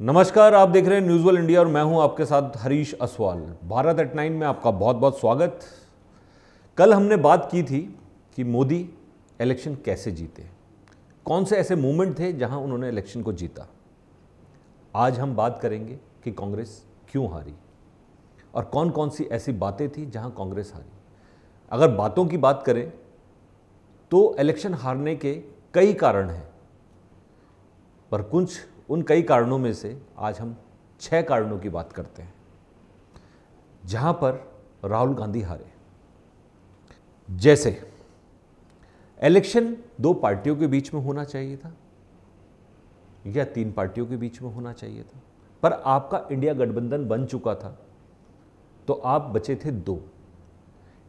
नमस्कार आप देख रहे हैं न्यूज़ वर्ल्ड इंडिया और मैं हूं आपके साथ हरीश असवाल भारत एट नाइन में आपका बहुत बहुत स्वागत कल हमने बात की थी कि मोदी इलेक्शन कैसे जीते कौन से ऐसे मूवमेंट थे जहां उन्होंने इलेक्शन को जीता आज हम बात करेंगे कि कांग्रेस क्यों हारी और कौन कौन सी ऐसी बातें थी जहां कांग्रेस हारी अगर बातों की बात करें तो इलेक्शन हारने के कई कारण हैं पर कुछ उन कई कारणों में से आज हम छह कारणों की बात करते हैं जहां पर राहुल गांधी हारे जैसे इलेक्शन दो पार्टियों के बीच में होना चाहिए था या तीन पार्टियों के बीच में होना चाहिए था पर आपका इंडिया गठबंधन बन चुका था तो आप बचे थे दो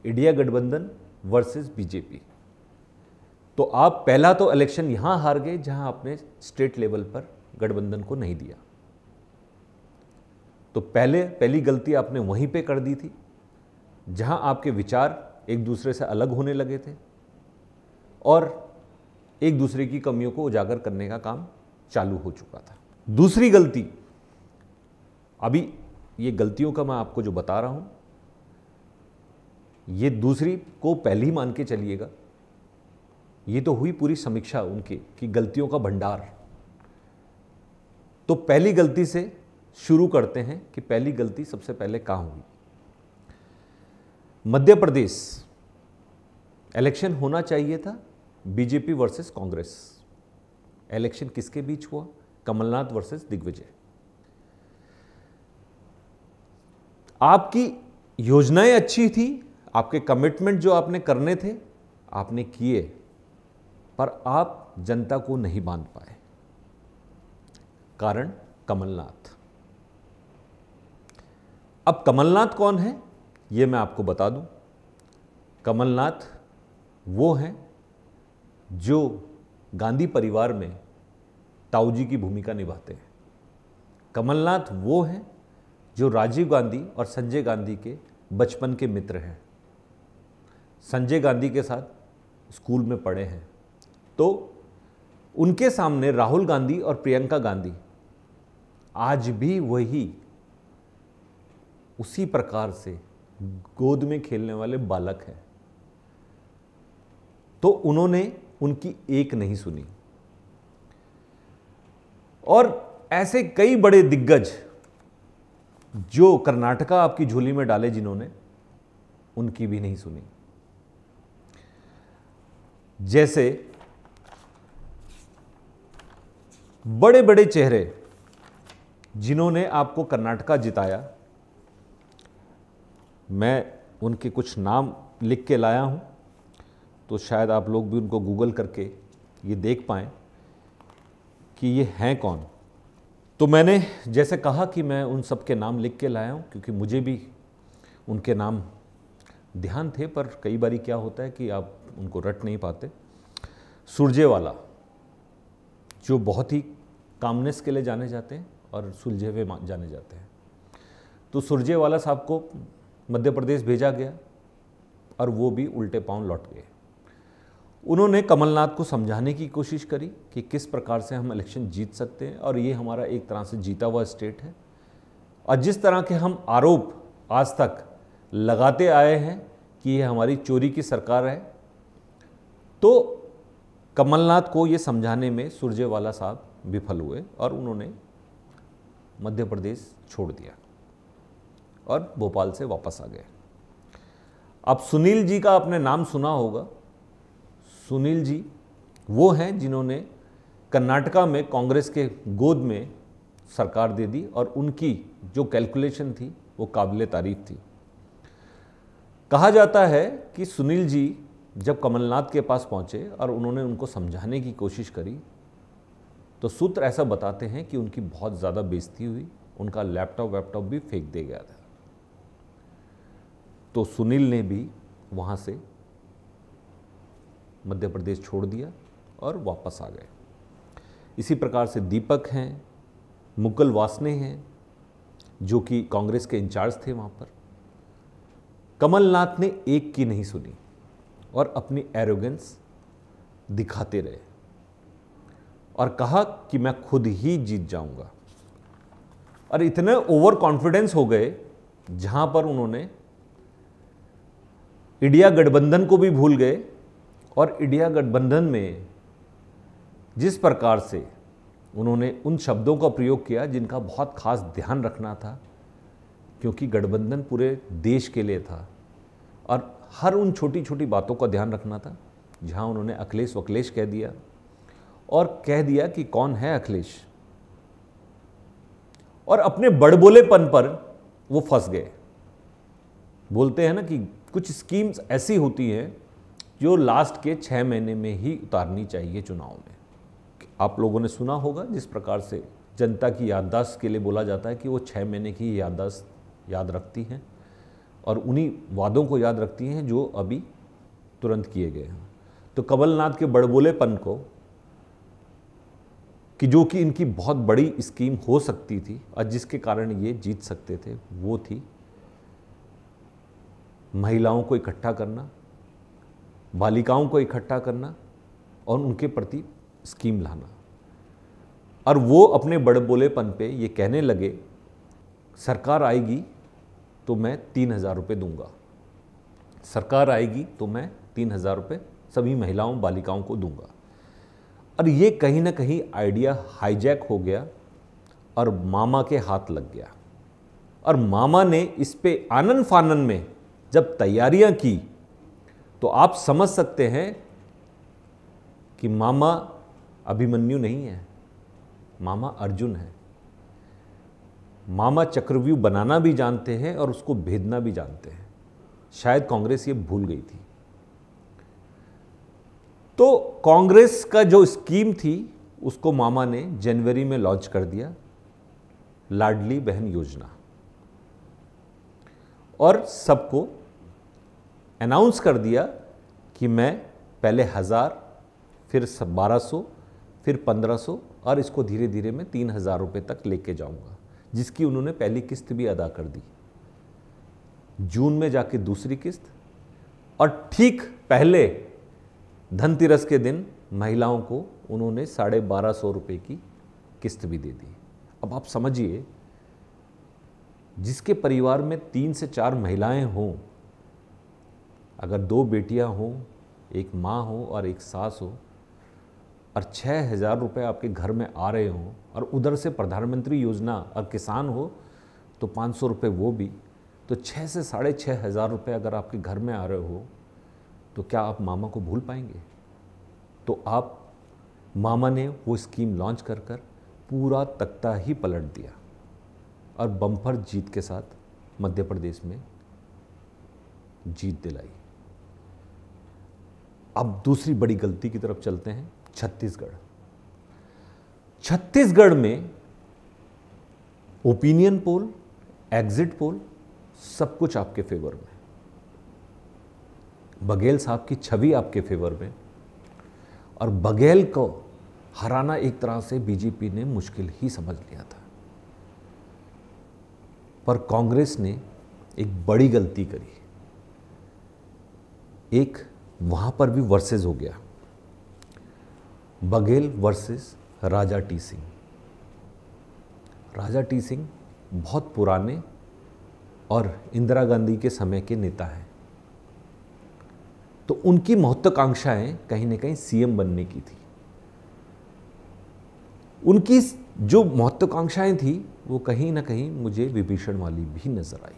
इंडिया गठबंधन वर्सेस बीजेपी तो आप पहला तो इलेक्शन यहां हार गए जहां आपने स्टेट लेवल पर गठबंधन को नहीं दिया तो पहले पहली गलती आपने वहीं पे कर दी थी जहां आपके विचार एक दूसरे से अलग होने लगे थे और एक दूसरे की कमियों को उजागर करने का काम चालू हो चुका था दूसरी गलती अभी ये गलतियों का मैं आपको जो बता रहा हूं ये दूसरी को पहली मान के चलिएगा ये तो हुई पूरी समीक्षा उनके कि गलतियों का भंडार तो पहली गलती से शुरू करते हैं कि पहली गलती सबसे पहले कहाँ हुई मध्य प्रदेश इलेक्शन होना चाहिए था बीजेपी वर्सेस कांग्रेस इलेक्शन किसके बीच हुआ कमलनाथ वर्सेस दिग्विजय आपकी योजनाएं अच्छी थी आपके कमिटमेंट जो आपने करने थे आपने किए पर आप जनता को नहीं बांध पाए कारण कमलनाथ अब कमलनाथ कौन है यह मैं आपको बता दूं कमलनाथ वो हैं जो गांधी परिवार में ताऊजी की भूमिका निभाते हैं कमलनाथ वो हैं जो राजीव गांधी और संजय गांधी के बचपन के मित्र हैं संजय गांधी के साथ स्कूल में पढ़े हैं तो उनके सामने राहुल गांधी और प्रियंका गांधी आज भी वही उसी प्रकार से गोद में खेलने वाले बालक हैं तो उन्होंने उनकी एक नहीं सुनी और ऐसे कई बड़े दिग्गज जो कर्नाटका आपकी झोली में डाले जिन्होंने उनकी भी नहीं सुनी जैसे बड़े बड़े चेहरे जिन्होंने आपको कर्नाटका जिताया मैं उनके कुछ नाम लिख के लाया हूँ तो शायद आप लोग भी उनको गूगल करके ये देख पाएँ कि ये हैं कौन तो मैंने जैसे कहा कि मैं उन सब के नाम लिख के लाया हूँ क्योंकि मुझे भी उनके नाम ध्यान थे पर कई बारी क्या होता है कि आप उनको रट नहीं पाते सुरजेवाला जो बहुत ही कामनेस के लिए जाने जाते हैं और सुलझे हुए जाने जाते हैं तो सुरजेवाला साहब को मध्य प्रदेश भेजा गया और वो भी उल्टे पांव लौट गए उन्होंने कमलनाथ को समझाने की कोशिश करी कि किस प्रकार से हम इलेक्शन जीत सकते हैं और ये हमारा एक तरह से जीता हुआ स्टेट है और जिस तरह के हम आरोप आज तक लगाते आए हैं कि ये हमारी चोरी की सरकार है तो कमलनाथ को ये समझाने में सुरजेवाला साहब विफल हुए और उन्होंने मध्य प्रदेश छोड़ दिया और भोपाल से वापस आ गए अब सुनील जी का आपने नाम सुना होगा सुनील जी वो हैं जिन्होंने कर्नाटका में कांग्रेस के गोद में सरकार दे दी और उनकी जो कैलकुलेशन थी वो काबिल तारीफ थी कहा जाता है कि सुनील जी जब कमलनाथ के पास पहुंचे और उन्होंने उनको समझाने की कोशिश करी तो सूत्र ऐसा बताते हैं कि उनकी बहुत ज़्यादा बेइज्जती हुई उनका लैपटॉप वैपटॉप भी फेंक दिया गया था तो सुनील ने भी वहाँ से मध्य प्रदेश छोड़ दिया और वापस आ गए इसी प्रकार से दीपक हैं मुगल वासने हैं जो कि कांग्रेस के इंचार्ज थे वहाँ पर कमलनाथ ने एक की नहीं सुनी और अपनी एरोगेंस दिखाते रहे और कहा कि मैं खुद ही जीत जाऊंगा और इतने ओवर कॉन्फिडेंस हो गए जहां पर उन्होंने इंडिया गठबंधन को भी भूल गए और इंडिया गठबंधन में जिस प्रकार से उन्होंने उन शब्दों का प्रयोग किया जिनका बहुत खास ध्यान रखना था क्योंकि गठबंधन पूरे देश के लिए था और हर उन छोटी छोटी बातों का ध्यान रखना था जहाँ उन्होंने अखिलेश वकलेश कह दिया और कह दिया कि कौन है अखिलेश और अपने बड़बोलेपन पर वो फंस गए बोलते हैं ना कि कुछ स्कीम्स ऐसी होती हैं जो लास्ट के छः महीने में ही उतारनी चाहिए चुनाव में आप लोगों ने सुना होगा जिस प्रकार से जनता की याददाश्त के लिए बोला जाता है कि वो छः महीने की याददाश्त याद रखती हैं और उन्हीं वादों को याद रखती हैं जो अभी तुरंत किए गए हैं तो कमलनाथ के बड़बोलेपन को कि जो कि इनकी बहुत बड़ी स्कीम हो सकती थी और जिसके कारण ये जीत सकते थे वो थी महिलाओं को इकट्ठा करना बालिकाओं को इकट्ठा करना और उनके प्रति स्कीम लाना और वो अपने बोलेपन पे ये कहने लगे सरकार आएगी तो मैं तीन हज़ार रुपये दूंगा सरकार आएगी तो मैं तीन हज़ार रुपये सभी महिलाओं बालिकाओं को दूंगा और ये कहीं ना कहीं आइडिया हाईजैक हो गया और मामा के हाथ लग गया और मामा ने इस पे आनन फानन में जब तैयारियां की तो आप समझ सकते हैं कि मामा अभिमन्यु नहीं है मामा अर्जुन है मामा चक्रव्यूह बनाना भी जानते हैं और उसको भेदना भी जानते हैं शायद कांग्रेस ये भूल गई थी तो कांग्रेस का जो स्कीम थी उसको मामा ने जनवरी में लॉन्च कर दिया लाडली बहन योजना और सबको अनाउंस कर दिया कि मैं पहले हज़ार फिर बारह सौ फिर पंद्रह सौ और इसको धीरे धीरे मैं तीन हज़ार रुपये तक लेके जाऊंगा जिसकी उन्होंने पहली किस्त भी अदा कर दी जून में जाके दूसरी किस्त और ठीक पहले धनतेरस के दिन महिलाओं को उन्होंने साढ़े बारह सौ रुपये की किस्त भी दे दी अब आप समझिए जिसके परिवार में तीन से चार महिलाएं हों अगर दो बेटियां हों एक माँ हो और एक सास हो और छः हज़ार रुपये आपके घर में आ रहे हों और उधर से प्रधानमंत्री योजना और किसान हो तो पाँच सौ रुपये वो भी तो छः से साढ़े छः हज़ार रुपये अगर आपके घर में आ रहे हो तो क्या आप मामा को भूल पाएंगे तो आप मामा ने वो स्कीम लॉन्च कर कर पूरा तख्ता ही पलट दिया और बम्फर जीत के साथ मध्य प्रदेश में जीत दिलाई अब दूसरी बड़ी गलती की तरफ चलते हैं छत्तीसगढ़ छत्तीसगढ़ में ओपिनियन पोल एग्जिट पोल सब कुछ आपके फेवर में बघेल साहब की छवि आपके फेवर में और बघेल को हराना एक तरह से बीजेपी ने मुश्किल ही समझ लिया था पर कांग्रेस ने एक बड़ी गलती करी एक वहां पर भी वर्सेस हो गया Baghel versus Raja T Singh Raja T Singh बहुत पुराने और इंदिरा गांधी के समय के नेता हैं तो उनकी महत्वाकांक्षाएं कहीं ना कहीं सीएम बनने की थी उनकी जो महत्वाकांक्षाएं थी वो कहीं ना कहीं मुझे विभीषण वाली भी नज़र आई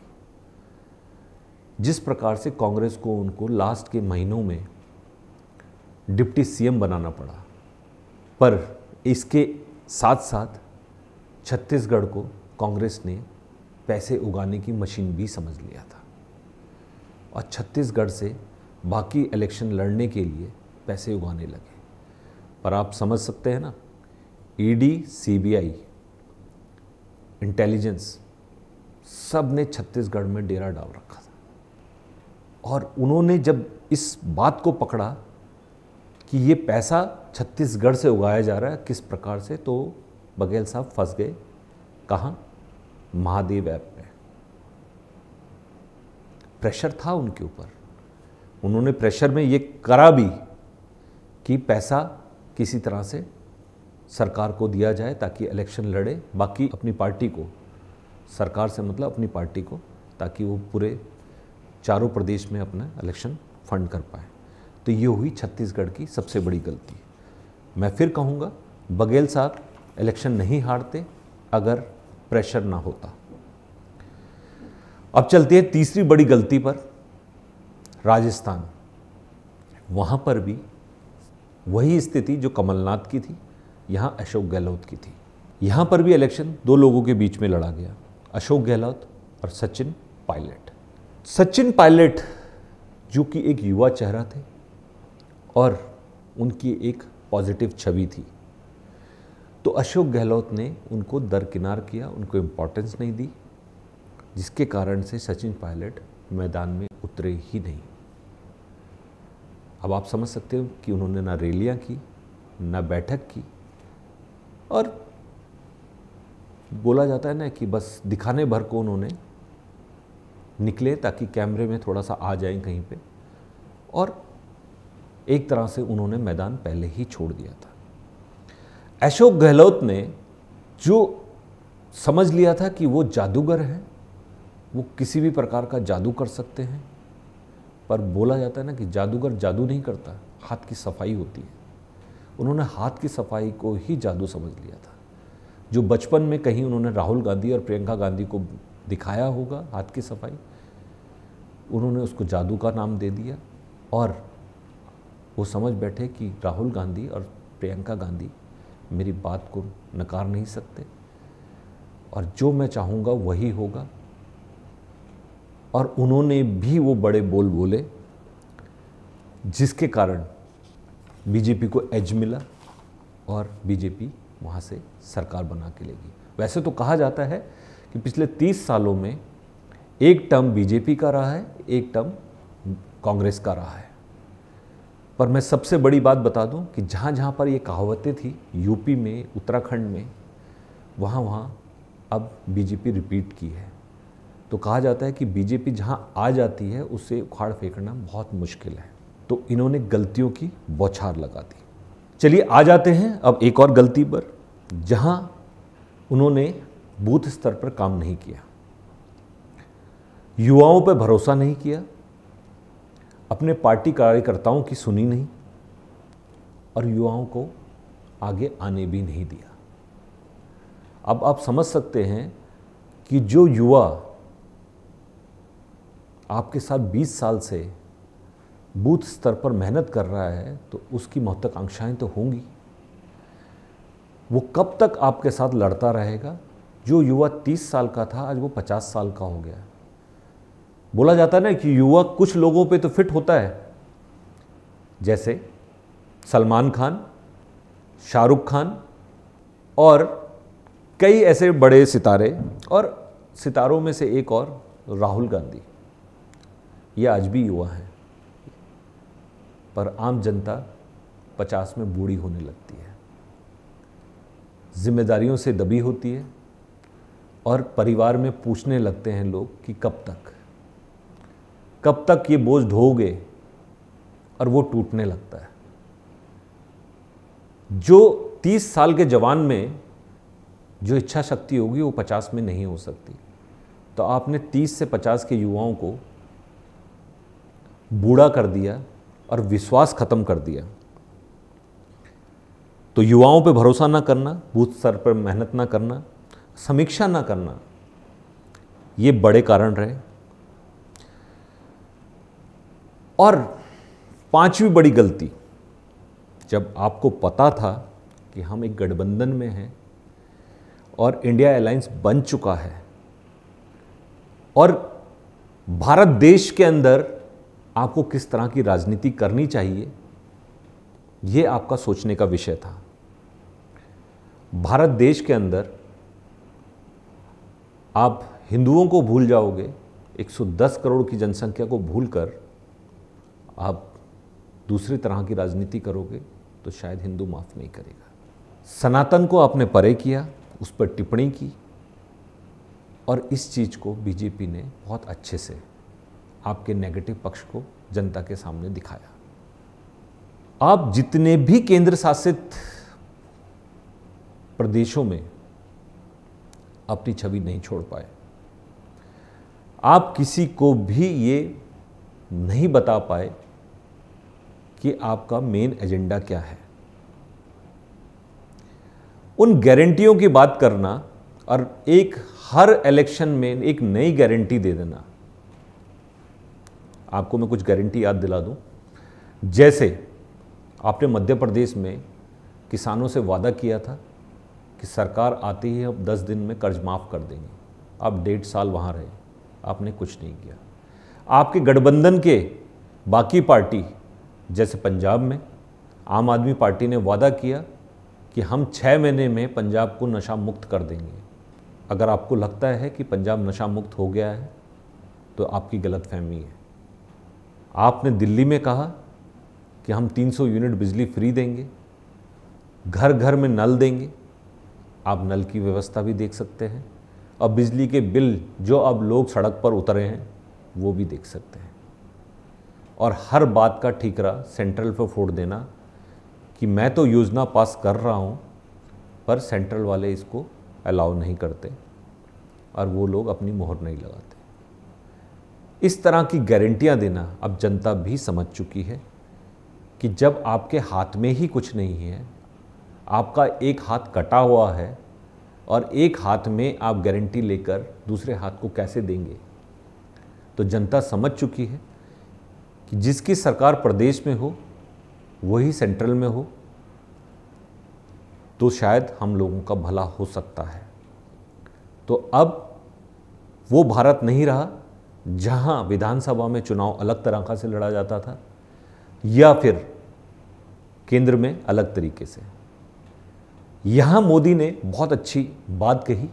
जिस प्रकार से कांग्रेस को उनको लास्ट के महीनों में डिप्टी सीएम बनाना पड़ा पर इसके साथ साथ छत्तीसगढ़ को कांग्रेस ने पैसे उगाने की मशीन भी समझ लिया था और छत्तीसगढ़ से बाकी इलेक्शन लड़ने के लिए पैसे उगाने लगे पर आप समझ सकते हैं ना ईडी सीबीआई इंटेलिजेंस सब ने छत्तीसगढ़ में डेरा डाल रखा था और उन्होंने जब इस बात को पकड़ा कि ये पैसा छत्तीसगढ़ से उगाया जा रहा है किस प्रकार से तो बघेल साहब फंस गए कहाँ महादेव ऐप में प्रेशर था उनके ऊपर उन्होंने प्रेशर में ये करा भी कि पैसा किसी तरह से सरकार को दिया जाए ताकि इलेक्शन लड़े बाकी अपनी पार्टी को सरकार से मतलब अपनी पार्टी को ताकि वो पूरे चारों प्रदेश में अपना इलेक्शन फंड कर पाए तो ये हुई छत्तीसगढ़ की सबसे बड़ी गलती मैं फिर कहूँगा बघेल साहब इलेक्शन नहीं हारते अगर प्रेशर ना होता अब चलते हैं तीसरी बड़ी गलती पर राजस्थान वहाँ पर भी वही स्थिति जो कमलनाथ की थी यहाँ अशोक गहलोत की थी यहाँ पर भी इलेक्शन दो लोगों के बीच में लड़ा गया अशोक गहलोत और सचिन पायलट सचिन पायलट जो कि एक युवा चेहरा थे और उनकी एक पॉजिटिव छवि थी तो अशोक गहलोत ने उनको दरकिनार किया उनको इम्पोर्टेंस नहीं दी जिसके कारण से सचिन पायलट मैदान में उतरे ही नहीं अब आप समझ सकते हो कि उन्होंने ना रैलियाँ की ना बैठक की और बोला जाता है ना कि बस दिखाने भर को उन्होंने निकले ताकि कैमरे में थोड़ा सा आ जाए कहीं पे और एक तरह से उन्होंने मैदान पहले ही छोड़ दिया था अशोक गहलोत ने जो समझ लिया था कि वो जादूगर हैं वो किसी भी प्रकार का जादू कर सकते हैं पर बोला जाता है ना कि जादूगर जादू नहीं करता हाथ की सफाई होती है उन्होंने हाथ की सफाई को ही जादू समझ लिया था जो बचपन में कहीं उन्होंने राहुल गांधी और प्रियंका गांधी को दिखाया होगा हाथ की सफाई उन्होंने उसको जादू का नाम दे दिया और वो समझ बैठे कि राहुल गांधी और प्रियंका गांधी मेरी बात को नकार नहीं सकते और जो मैं चाहूँगा वही होगा और उन्होंने भी वो बड़े बोल बोले जिसके कारण बीजेपी को एज मिला और बीजेपी वहाँ से सरकार बना के लेगी वैसे तो कहा जाता है कि पिछले 30 सालों में एक टर्म बीजेपी का रहा है एक टर्म कांग्रेस का रहा है पर मैं सबसे बड़ी बात बता दूं कि जहाँ जहाँ पर ये कहावतें थी यूपी में उत्तराखंड में वहाँ वहाँ अब बीजेपी रिपीट की है तो कहा जाता है कि बीजेपी जहां आ जाती है उसे उखाड़ फेंकना बहुत मुश्किल है तो इन्होंने गलतियों की बौछार लगा दी चलिए आ जाते हैं अब एक और गलती पर जहां उन्होंने बूथ स्तर पर काम नहीं किया युवाओं पर भरोसा नहीं किया अपने पार्टी कार्यकर्ताओं की सुनी नहीं और युवाओं को आगे आने भी नहीं दिया अब आप समझ सकते हैं कि जो युवा आपके साथ 20 साल से बूथ स्तर पर मेहनत कर रहा है तो उसकी महत्वाकांक्षाएँ तो होंगी वो कब तक आपके साथ लड़ता रहेगा जो युवा 30 साल का था आज वो 50 साल का हो गया बोला जाता है ना कि युवा कुछ लोगों पे तो फिट होता है जैसे सलमान खान शाहरुख खान और कई ऐसे बड़े सितारे और सितारों में से एक और राहुल गांधी ये आज भी युवा हैं पर आम जनता पचास में बूढ़ी होने लगती है जिम्मेदारियों से दबी होती है और परिवार में पूछने लगते हैं लोग कि कब तक कब तक ये बोझ ढोगे और वो टूटने लगता है जो 30 साल के जवान में जो इच्छा शक्ति होगी वो 50 में नहीं हो सकती तो आपने 30 से 50 के युवाओं को बूढ़ा कर दिया और विश्वास खत्म कर दिया तो युवाओं पे भरोसा ना करना बूथ स्तर पर मेहनत ना करना समीक्षा ना करना ये बड़े कारण रहे और पांचवी बड़ी गलती जब आपको पता था कि हम एक गठबंधन में हैं और इंडिया एयरलाइंस बन चुका है और भारत देश के अंदर आपको किस तरह की राजनीति करनी चाहिए ये आपका सोचने का विषय था भारत देश के अंदर आप हिंदुओं को भूल जाओगे 110 करोड़ की जनसंख्या को भूलकर आप दूसरी तरह की राजनीति करोगे तो शायद हिंदू माफ़ नहीं करेगा सनातन को आपने परे किया उस पर टिप्पणी की और इस चीज़ को बीजेपी ने बहुत अच्छे से आपके नेगेटिव पक्ष को जनता के सामने दिखाया आप जितने भी केंद्र शासित प्रदेशों में अपनी छवि नहीं छोड़ पाए आप किसी को भी ये नहीं बता पाए कि आपका मेन एजेंडा क्या है उन गारंटियों की बात करना और एक हर इलेक्शन में एक नई गारंटी दे देना आपको मैं कुछ गारंटी याद दिला दूं जैसे आपने मध्य प्रदेश में किसानों से वादा किया था कि सरकार आती ही अब दस दिन में कर्ज माफ़ कर देंगे आप डेढ़ साल वहाँ रहे आपने कुछ नहीं किया आपके गठबंधन के बाकी पार्टी जैसे पंजाब में आम आदमी पार्टी ने वादा किया कि हम छः महीने में पंजाब को नशा मुक्त कर देंगे अगर आपको लगता है कि पंजाब नशा मुक्त हो गया है तो आपकी गलतफहमी है आपने दिल्ली में कहा कि हम 300 यूनिट बिजली फ्री देंगे घर घर में नल देंगे आप नल की व्यवस्था भी देख सकते हैं और बिजली के बिल जो अब लोग सड़क पर उतरे हैं वो भी देख सकते हैं और हर बात का ठीकरा सेंट्रल पर फोड़ देना कि मैं तो योजना पास कर रहा हूँ पर सेंट्रल वाले इसको अलाउ नहीं करते और वो लोग अपनी मोहर नहीं लगाते इस तरह की गारंटियां देना अब जनता भी समझ चुकी है कि जब आपके हाथ में ही कुछ नहीं है आपका एक हाथ कटा हुआ है और एक हाथ में आप गारंटी लेकर दूसरे हाथ को कैसे देंगे तो जनता समझ चुकी है कि जिसकी सरकार प्रदेश में हो वही सेंट्रल में हो तो शायद हम लोगों का भला हो सकता है तो अब वो भारत नहीं रहा जहां विधानसभा में चुनाव अलग तरह से लड़ा जाता था या फिर केंद्र में अलग तरीके से यहां मोदी ने बहुत अच्छी बात कही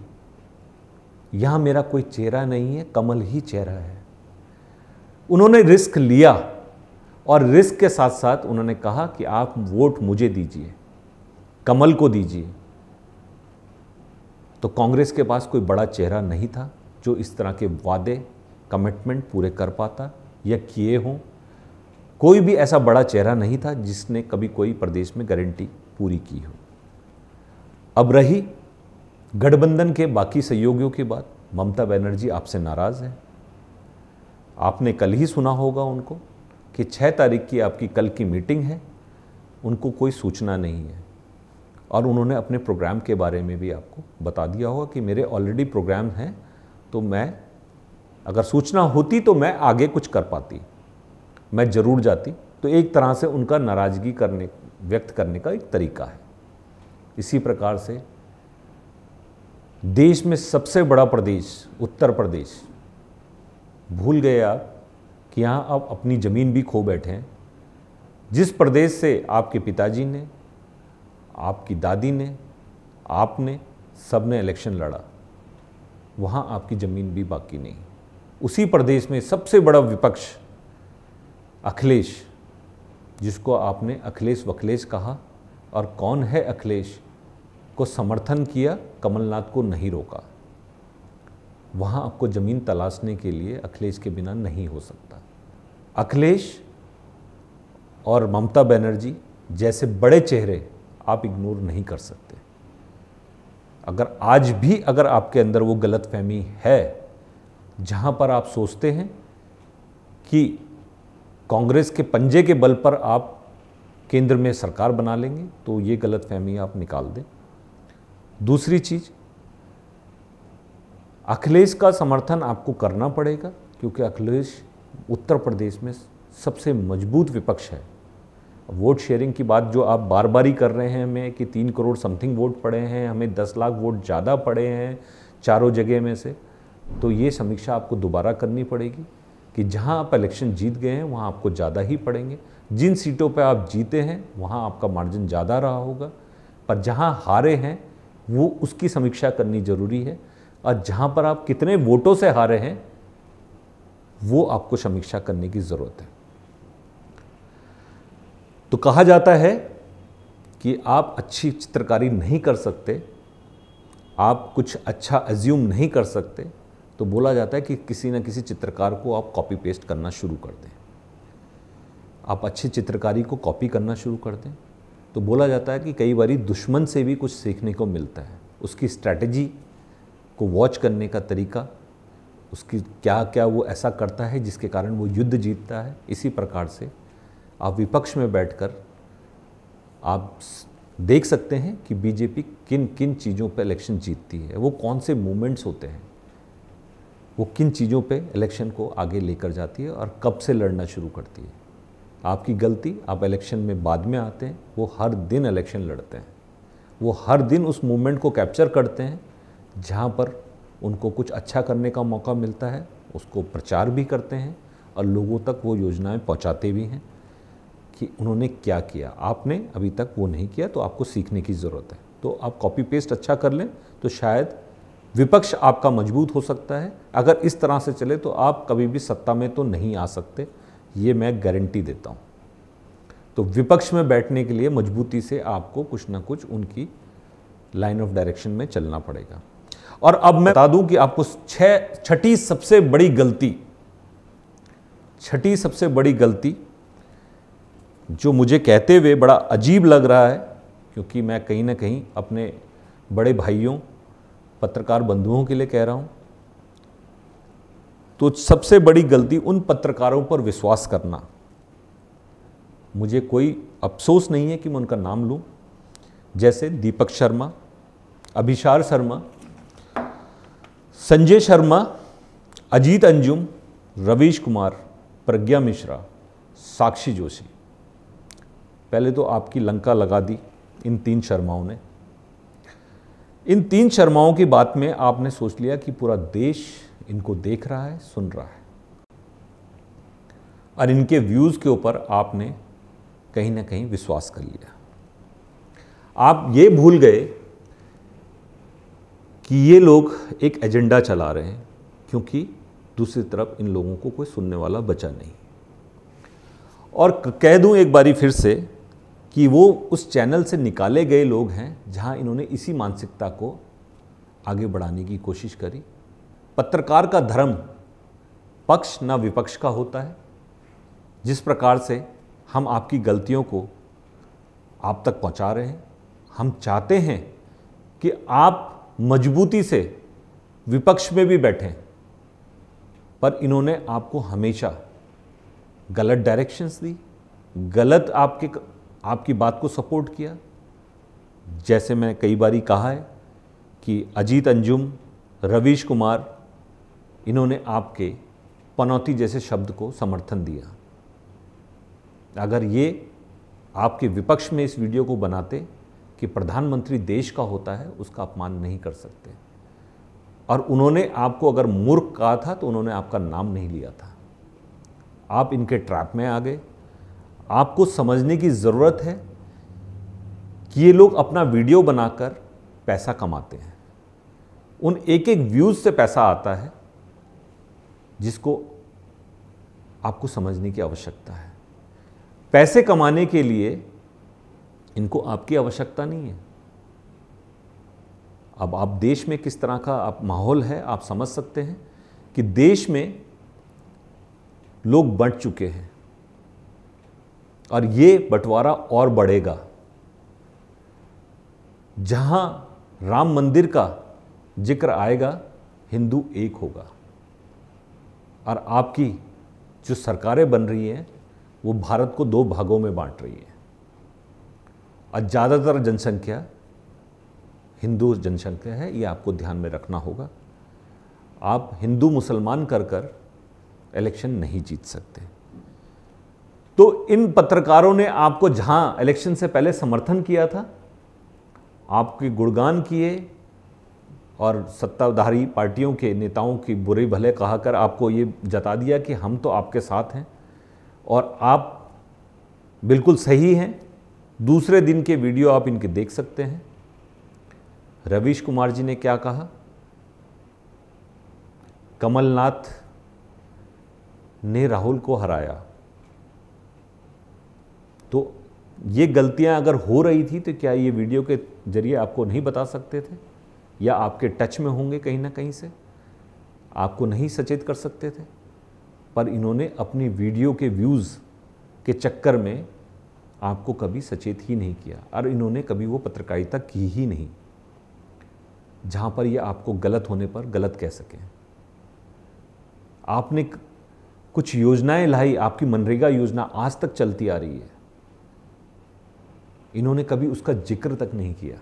यहां मेरा कोई चेहरा नहीं है कमल ही चेहरा है उन्होंने रिस्क लिया और रिस्क के साथ साथ उन्होंने कहा कि आप वोट मुझे दीजिए कमल को दीजिए तो कांग्रेस के पास कोई बड़ा चेहरा नहीं था जो इस तरह के वादे कमिटमेंट पूरे कर पाता या किए हों कोई भी ऐसा बड़ा चेहरा नहीं था जिसने कभी कोई प्रदेश में गारंटी पूरी की हो अब रही गठबंधन के बाकी सहयोगियों की बात ममता बनर्जी आपसे नाराज़ है आपने कल ही सुना होगा उनको कि छः तारीख की आपकी कल की मीटिंग है उनको कोई सूचना नहीं है और उन्होंने अपने प्रोग्राम के बारे में भी आपको बता दिया होगा कि मेरे ऑलरेडी प्रोग्राम हैं तो मैं अगर सूचना होती तो मैं आगे कुछ कर पाती मैं ज़रूर जाती तो एक तरह से उनका नाराज़गी करने व्यक्त करने का एक तरीका है इसी प्रकार से देश में सबसे बड़ा प्रदेश उत्तर प्रदेश भूल गए आप कि यहाँ आप अपनी ज़मीन भी खो बैठे हैं जिस प्रदेश से आपके पिताजी ने आपकी दादी ने आपने सबने इलेक्शन लड़ा वहाँ आपकी ज़मीन भी बाकी नहीं उसी प्रदेश में सबसे बड़ा विपक्ष अखिलेश जिसको आपने अखिलेश वखिलेश कहा और कौन है अखिलेश को समर्थन किया कमलनाथ को नहीं रोका वहाँ आपको ज़मीन तलाशने के लिए अखिलेश के बिना नहीं हो सकता अखिलेश और ममता बनर्जी जैसे बड़े चेहरे आप इग्नोर नहीं कर सकते अगर आज भी अगर आपके अंदर वो गलतफहमी है जहाँ पर आप सोचते हैं कि कांग्रेस के पंजे के बल पर आप केंद्र में सरकार बना लेंगे तो ये गलत फहमी आप निकाल दें दूसरी चीज अखिलेश का समर्थन आपको करना पड़ेगा क्योंकि अखिलेश उत्तर प्रदेश में सबसे मजबूत विपक्ष है वोट शेयरिंग की बात जो आप बार बार ही कर रहे हैं हमें कि तीन करोड़ समथिंग वोट पड़े हैं हमें दस लाख वोट ज़्यादा पड़े हैं चारों जगह में से तो ये समीक्षा आपको दोबारा करनी पड़ेगी कि जहां आप इलेक्शन जीत गए हैं वहां आपको ज़्यादा ही पड़ेंगे जिन सीटों पर आप जीते हैं वहां आपका मार्जिन ज़्यादा रहा होगा पर जहां हारे हैं वो उसकी समीक्षा करनी ज़रूरी है और जहां पर आप कितने वोटों से हारे हैं वो आपको समीक्षा करने की ज़रूरत है तो कहा जाता है कि आप अच्छी चित्रकारी नहीं कर सकते आप कुछ अच्छा एज्यूम नहीं कर सकते तो बोला जाता है कि किसी न किसी चित्रकार को आप कॉपी पेस्ट करना शुरू कर दें आप अच्छी चित्रकारी को कॉपी करना शुरू कर दें तो बोला जाता है कि कई बार दुश्मन से भी कुछ सीखने को मिलता है उसकी स्ट्रैटेजी को वॉच करने का तरीका उसकी क्या क्या वो ऐसा करता है जिसके कारण वो युद्ध जीतता है इसी प्रकार से आप विपक्ष में बैठकर आप देख सकते हैं कि बीजेपी किन किन चीज़ों पर इलेक्शन जीतती है वो कौन से मूवमेंट्स होते हैं वो किन चीज़ों पे इलेक्शन को आगे लेकर जाती है और कब से लड़ना शुरू करती है आपकी गलती आप इलेक्शन में बाद में आते हैं वो हर दिन इलेक्शन लड़ते हैं वो हर दिन उस मूवमेंट को कैप्चर करते हैं जहाँ पर उनको कुछ अच्छा करने का मौका मिलता है उसको प्रचार भी करते हैं और लोगों तक वो योजनाएं पहुंचाते भी हैं कि उन्होंने क्या किया आपने अभी तक वो नहीं किया तो आपको सीखने की ज़रूरत है तो आप कॉपी पेस्ट अच्छा कर लें तो शायद विपक्ष आपका मजबूत हो सकता है अगर इस तरह से चले तो आप कभी भी सत्ता में तो नहीं आ सकते ये मैं गारंटी देता हूँ तो विपक्ष में बैठने के लिए मजबूती से आपको कुछ ना कुछ उनकी लाइन ऑफ डायरेक्शन में चलना पड़ेगा और अब मैं बता दूं कि आपको छह छठी सबसे बड़ी गलती छठी सबसे बड़ी गलती जो मुझे कहते हुए बड़ा अजीब लग रहा है क्योंकि मैं कहीं ना कहीं अपने बड़े भाइयों पत्रकार बंधुओं के लिए कह रहा हूं तो सबसे बड़ी गलती उन पत्रकारों पर विश्वास करना मुझे कोई अफसोस नहीं है कि मैं उनका नाम लूं जैसे दीपक शर्मा अभिशार शर्मा संजय शर्मा अजीत अंजुम रवीश कुमार प्रज्ञा मिश्रा साक्षी जोशी पहले तो आपकी लंका लगा दी इन तीन शर्माओं ने इन तीन शर्माओं की बात में आपने सोच लिया कि पूरा देश इनको देख रहा है सुन रहा है और इनके व्यूज़ के ऊपर आपने कहीं ना कहीं विश्वास कर लिया आप ये भूल गए कि ये लोग एक एजेंडा चला रहे हैं क्योंकि दूसरी तरफ इन लोगों को कोई सुनने वाला बचा नहीं और कह दूं एक बारी फिर से कि वो उस चैनल से निकाले गए लोग हैं जहाँ इन्होंने इसी मानसिकता को आगे बढ़ाने की कोशिश करी पत्रकार का धर्म पक्ष न विपक्ष का होता है जिस प्रकार से हम आपकी गलतियों को आप तक पहुंचा रहे हैं हम चाहते हैं कि आप मजबूती से विपक्ष में भी बैठें पर इन्होंने आपको हमेशा गलत डायरेक्शंस दी गलत आपके आपकी बात को सपोर्ट किया जैसे मैं कई बारी कहा है कि अजीत अंजुम रवीश कुमार इन्होंने आपके पनौती जैसे शब्द को समर्थन दिया अगर ये आपके विपक्ष में इस वीडियो को बनाते कि प्रधानमंत्री देश का होता है उसका अपमान नहीं कर सकते और उन्होंने आपको अगर मूर्ख कहा था तो उन्होंने आपका नाम नहीं लिया था आप इनके ट्रैप में आ गए आपको समझने की ज़रूरत है कि ये लोग अपना वीडियो बनाकर पैसा कमाते हैं उन एक एक व्यूज़ से पैसा आता है जिसको आपको समझने की आवश्यकता है पैसे कमाने के लिए इनको आपकी आवश्यकता नहीं है अब आप देश में किस तरह का आप माहौल है आप समझ सकते हैं कि देश में लोग बढ़ चुके हैं और ये बंटवारा और बढ़ेगा जहाँ राम मंदिर का जिक्र आएगा हिंदू एक होगा और आपकी जो सरकारें बन रही हैं वो भारत को दो भागों में बांट रही हैं और ज़्यादातर जनसंख्या हिंदू जनसंख्या है ये आपको ध्यान में रखना होगा आप हिंदू मुसलमान कर कर इलेक्शन नहीं जीत सकते तो इन पत्रकारों ने आपको जहां इलेक्शन से पहले समर्थन किया था आपके गुणगान किए और सत्ताधारी पार्टियों के नेताओं की बुरे भले कहा कर आपको ये जता दिया कि हम तो आपके साथ हैं और आप बिल्कुल सही हैं दूसरे दिन के वीडियो आप इनके देख सकते हैं रवीश कुमार जी ने क्या कहा कमलनाथ ने राहुल को हराया तो ये गलतियां अगर हो रही थी तो क्या ये वीडियो के जरिए आपको नहीं बता सकते थे या आपके टच में होंगे कहीं ना कहीं से आपको नहीं सचेत कर सकते थे पर इन्होंने अपनी वीडियो के व्यूज़ के चक्कर में आपको कभी सचेत ही नहीं किया और इन्होंने कभी वो पत्रकारिता की ही नहीं जहाँ पर ये आपको गलत होने पर गलत कह सकें आपने कुछ योजनाएं लाई आपकी मनरेगा योजना आज तक चलती आ रही है इन्होंने कभी उसका जिक्र तक नहीं किया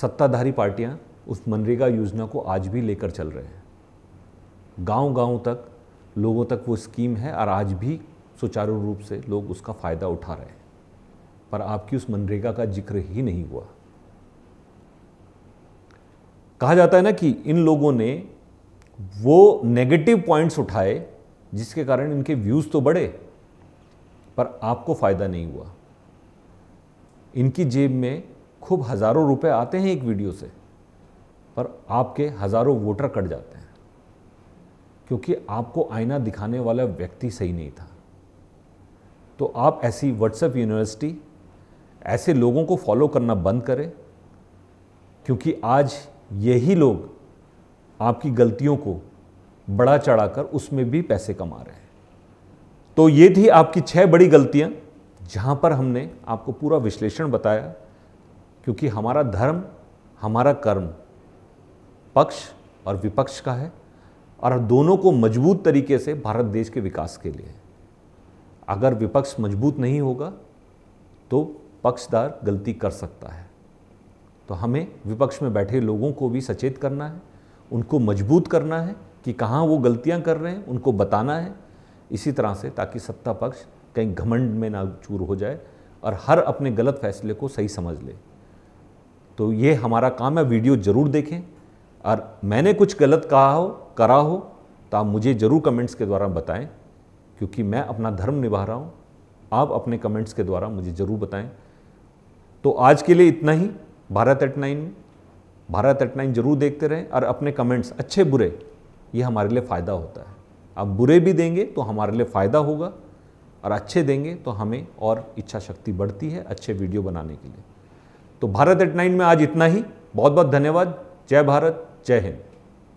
सत्ताधारी पार्टियां उस मनरेगा योजना को आज भी लेकर चल रहे हैं गांव-गांव तक लोगों तक वो स्कीम है और आज भी सुचारू रूप से लोग उसका फ़ायदा उठा रहे हैं पर आपकी उस मनरेगा का जिक्र ही नहीं हुआ कहा जाता है ना कि इन लोगों ने वो नेगेटिव पॉइंट्स उठाए जिसके कारण इनके व्यूज़ तो बढ़े पर आपको फ़ायदा नहीं हुआ इनकी जेब में खूब हज़ारों रुपए आते हैं एक वीडियो से पर आपके हज़ारों वोटर कट जाते हैं क्योंकि आपको आईना दिखाने वाला व्यक्ति सही नहीं था तो आप ऐसी व्हाट्सएप यूनिवर्सिटी ऐसे लोगों को फॉलो करना बंद करें क्योंकि आज यही लोग आपकी गलतियों को बड़ा चढ़ाकर उसमें भी पैसे कमा रहे हैं तो ये थी आपकी छः बड़ी गलतियाँ जहाँ पर हमने आपको पूरा विश्लेषण बताया क्योंकि हमारा धर्म हमारा कर्म पक्ष और विपक्ष का है और दोनों को मजबूत तरीके से भारत देश के विकास के लिए अगर विपक्ष मजबूत नहीं होगा तो पक्षदार गलती कर सकता है तो हमें विपक्ष में बैठे लोगों को भी सचेत करना है उनको मजबूत करना है कि कहाँ वो गलतियाँ कर रहे हैं उनको बताना है इसी तरह से ताकि सत्ता पक्ष कहीं घमंड में ना चूर हो जाए और हर अपने गलत फैसले को सही समझ ले तो ये हमारा काम है वीडियो ज़रूर देखें और मैंने कुछ गलत कहा हो करा हो तो आप मुझे ज़रूर कमेंट्स के द्वारा बताएं क्योंकि मैं अपना धर्म निभा रहा हूँ आप अपने कमेंट्स के द्वारा मुझे ज़रूर बताएं तो आज के लिए इतना ही Bharat eight nine Bharat eight nine जरूर देखते रहें और अपने कमेंट्स अच्छे बुरे ये हमारे लिए फ़ायदा होता है आप बुरे भी देंगे तो हमारे लिए फ़ायदा होगा और अच्छे देंगे तो हमें और इच्छा शक्ति बढ़ती है अच्छे वीडियो बनाने के लिए तो भारत एट नाइन में आज इतना ही बहुत बहुत धन्यवाद जय भारत जय हिंद